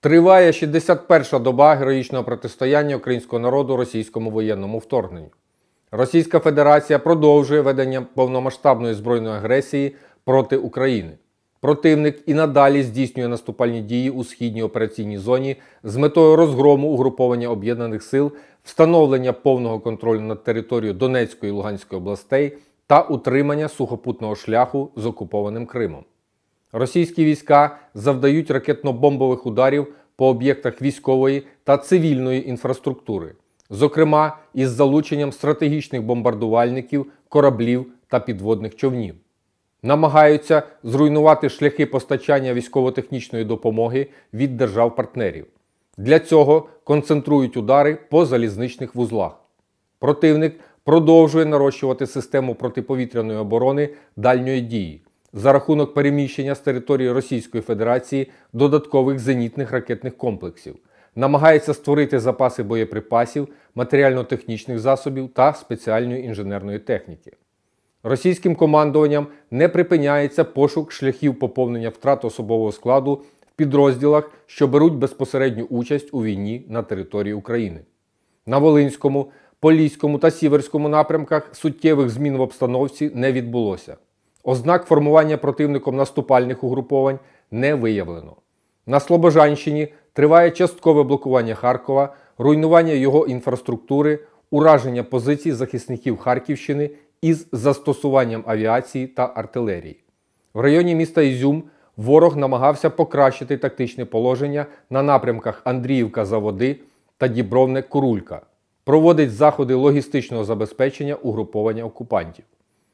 Триває 61-ша доба героїчного протистояння українського народу російському воєнному вторгненню. Російська Федерація продовжує ведення повномасштабної збройної агресії проти України. Противник і надалі здійснює наступальні дії у східній операційній зоні з метою розгрому угруповання об'єднаних сил, встановлення повного контролю над територією Донецької і Луганської областей та утримання сухопутного шляху з окупованим Кримом. Російські війська завдають ракетно-бомбових ударів по об'єктах військової та цивільної інфраструктури, зокрема із залученням стратегічних бомбардувальників, кораблів та підводних човнів. Намагаються зруйнувати шляхи постачання військово-технічної допомоги від держав-партнерів. Для цього концентрують удари по залізничних вузлах. Противник продовжує нарощувати систему протиповітряної оборони дальньої дії за рахунок переміщення з території Російської Федерації додаткових зенітних ракетних комплексів, намагається створити запаси боєприпасів, матеріально-технічних засобів та спеціальної інженерної техніки. Російським командуванням не припиняється пошук шляхів поповнення втрат особового складу в підрозділах, що беруть безпосередню участь у війні на території України. На Волинському, Поліському та Сіверському напрямках суттєвих змін в обстановці не відбулося. Ознак формування противником наступальних угруповань не виявлено. На Слобожанщині триває часткове блокування Харкова, руйнування його інфраструктури, ураження позицій захисників Харківщини із застосуванням авіації та артилерії. В районі міста Ізюм ворог намагався покращити тактичне положення на напрямках Андріївка-Заводи та Дібровне-Курулька, проводить заходи логістичного забезпечення угруповання окупантів.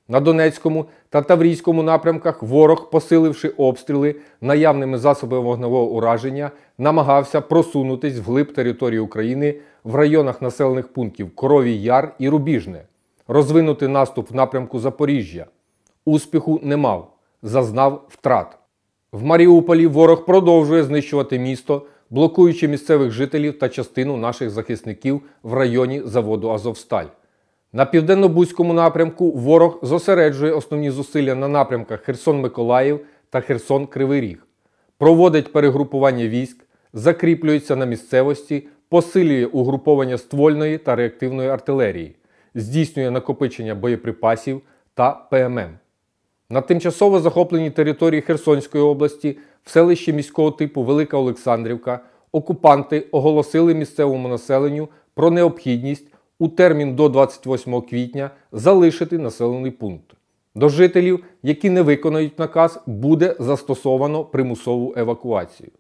На Донецькому та Таврійському напрямках ворог, посиливши обстріли наявними засобами вогневого ураження, намагався просунутись вглиб території України в районах населених пунктів Коровій Яр і Рубіжне, розвинути наступ в напрямку Запоріжжя. Успіху не мав, зазнав втрат. В Маріуполі ворог продовжує знищувати місто, блокуючи місцевих жителів та частину наших захисників в районі заводу Азовсталь. На південно-бузькому напрямку ворог зосереджує основні зусилля на напрямках Херсон-Миколаїв та Херсон-Кривий Ріг, проводить перегрупування військ, закріплюється на місцевості, посилює угруповання ствольної та реактивної артилерії, здійснює накопичення боєприпасів та ПММ. На тимчасово захопленій території Херсонської області в селищі міського типу Велика Олександрівка окупанти оголосили місцевому населенню про необхідність у термін до 28 квітня залишити населений пункт. До жителів, які не виконають наказ, буде застосовано примусову евакуацію.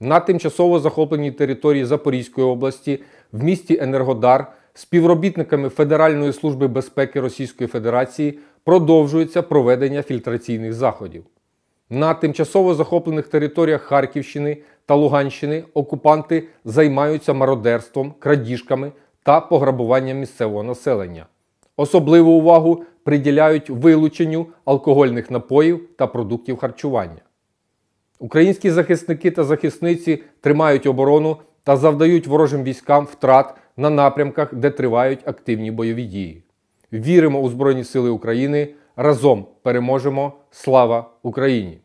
На тимчасово захопленій території Запорізької області в місті Енергодар співробітниками Федеральної служби безпеки Російської Федерації продовжується проведення фільтраційних заходів. На тимчасово захоплених територіях Харківщини та Луганщини окупанти займаються мародерством, крадіжками та пограбування місцевого населення. Особливу увагу приділяють вилученню алкогольних напоїв та продуктів харчування. Українські захисники та захисниці тримають оборону та завдають ворожим військам втрат на напрямках, де тривають активні бойові дії. Віримо у Збройні Сили України. Разом переможемо! Слава Україні!